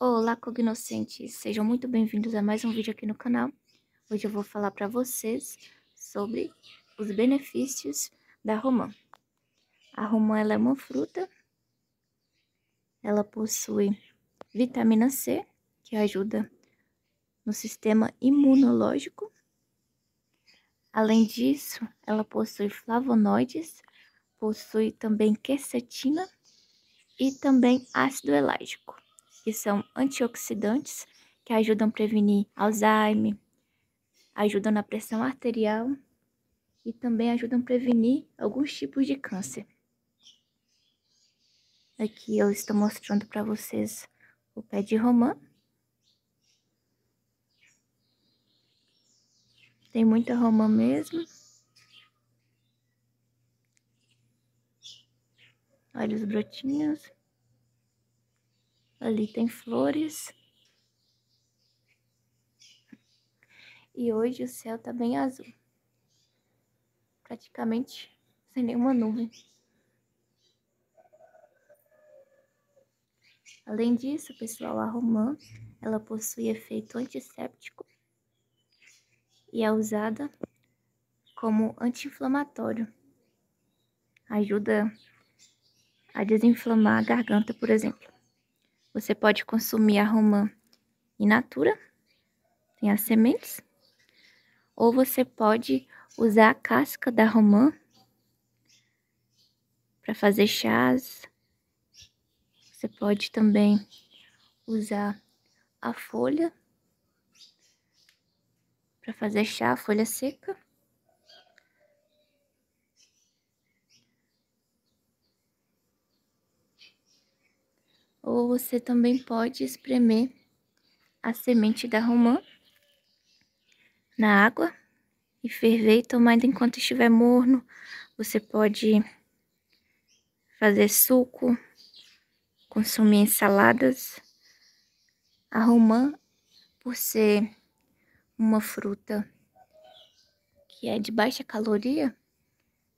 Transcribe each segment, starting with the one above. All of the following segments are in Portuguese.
Olá, cognoscentes! Sejam muito bem-vindos a mais um vídeo aqui no canal. Hoje eu vou falar para vocês sobre os benefícios da romã. A romã ela é uma fruta, ela possui vitamina C, que ajuda no sistema imunológico. Além disso, ela possui flavonoides, possui também quercetina e também ácido elágico que são antioxidantes, que ajudam a prevenir Alzheimer, ajudam na pressão arterial e também ajudam a prevenir alguns tipos de câncer. Aqui eu estou mostrando para vocês o pé de romã. Tem muita romã mesmo. Olha os brotinhos. Ali tem flores. E hoje o céu tá bem azul. Praticamente sem nenhuma nuvem. Além disso, pessoal, a romã, ela possui efeito antisséptico e é usada como anti-inflamatório. Ajuda a desinflamar a garganta, por exemplo. Você pode consumir a romã in natura, tem as sementes, ou você pode usar a casca da romã para fazer chás. Você pode também usar a folha para fazer chá, folha seca. ou você também pode espremer a semente da romã na água e ferver e tomar enquanto estiver morno. Você pode fazer suco, consumir em saladas. A romã, por ser uma fruta que é de baixa caloria,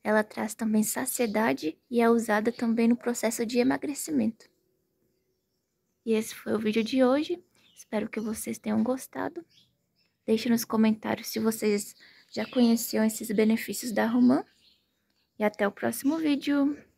ela traz também saciedade e é usada também no processo de emagrecimento. E esse foi o vídeo de hoje. Espero que vocês tenham gostado. Deixe nos comentários se vocês já conheciam esses benefícios da Romã. E até o próximo vídeo.